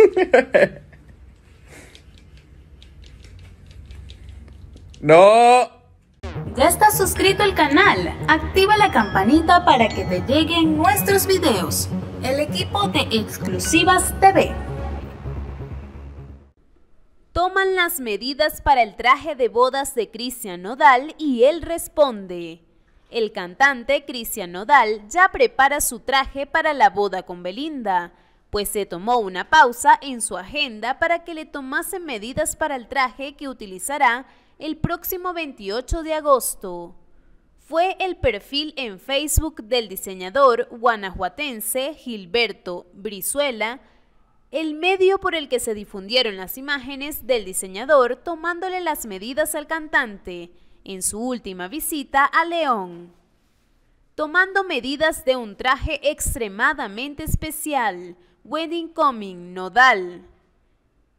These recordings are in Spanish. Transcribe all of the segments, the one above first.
no. ¿Ya estás suscrito al canal? Activa la campanita para que te lleguen nuestros videos. El equipo de Exclusivas TV. Toman las medidas para el traje de bodas de Cristian Nodal y él responde. El cantante Cristian Nodal ya prepara su traje para la boda con Belinda pues se tomó una pausa en su agenda para que le tomasen medidas para el traje que utilizará el próximo 28 de agosto. Fue el perfil en Facebook del diseñador guanajuatense Gilberto Brizuela el medio por el que se difundieron las imágenes del diseñador tomándole las medidas al cantante en su última visita a León. Tomando medidas de un traje extremadamente especial, Wedding Coming Nodal.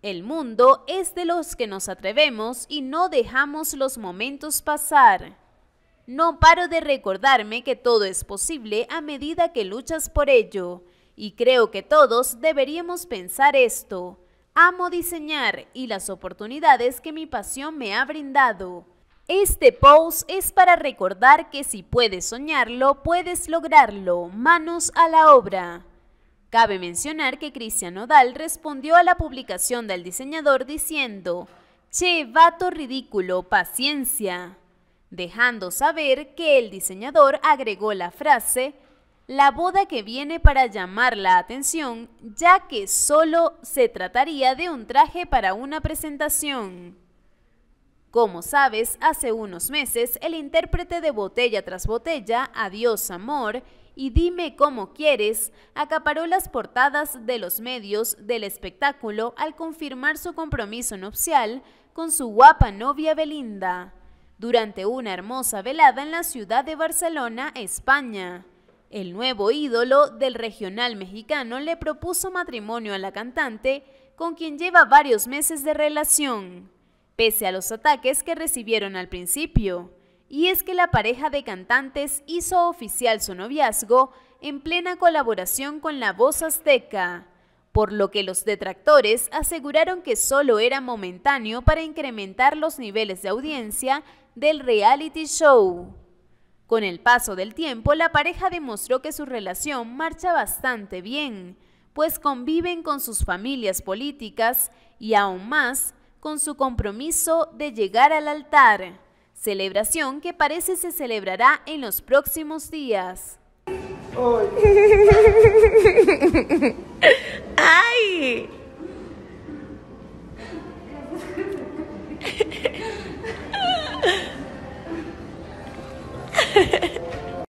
El mundo es de los que nos atrevemos y no dejamos los momentos pasar. No paro de recordarme que todo es posible a medida que luchas por ello. Y creo que todos deberíamos pensar esto. Amo diseñar y las oportunidades que mi pasión me ha brindado. Este post es para recordar que si puedes soñarlo, puedes lograrlo. Manos a la obra. Cabe mencionar que Cristian Odal respondió a la publicación del diseñador diciendo, Che, vato ridículo, paciencia, dejando saber que el diseñador agregó la frase, la boda que viene para llamar la atención, ya que solo se trataría de un traje para una presentación. Como sabes, hace unos meses el intérprete de Botella tras Botella, Adiós Amor y Dime cómo quieres, acaparó las portadas de los medios del espectáculo al confirmar su compromiso nupcial con su guapa novia Belinda, durante una hermosa velada en la ciudad de Barcelona, España. El nuevo ídolo del regional mexicano le propuso matrimonio a la cantante, con quien lleva varios meses de relación pese a los ataques que recibieron al principio. Y es que la pareja de cantantes hizo oficial su noviazgo en plena colaboración con la voz azteca, por lo que los detractores aseguraron que solo era momentáneo para incrementar los niveles de audiencia del reality show. Con el paso del tiempo, la pareja demostró que su relación marcha bastante bien, pues conviven con sus familias políticas y aún más con su compromiso de llegar al altar, celebración que parece se celebrará en los próximos días.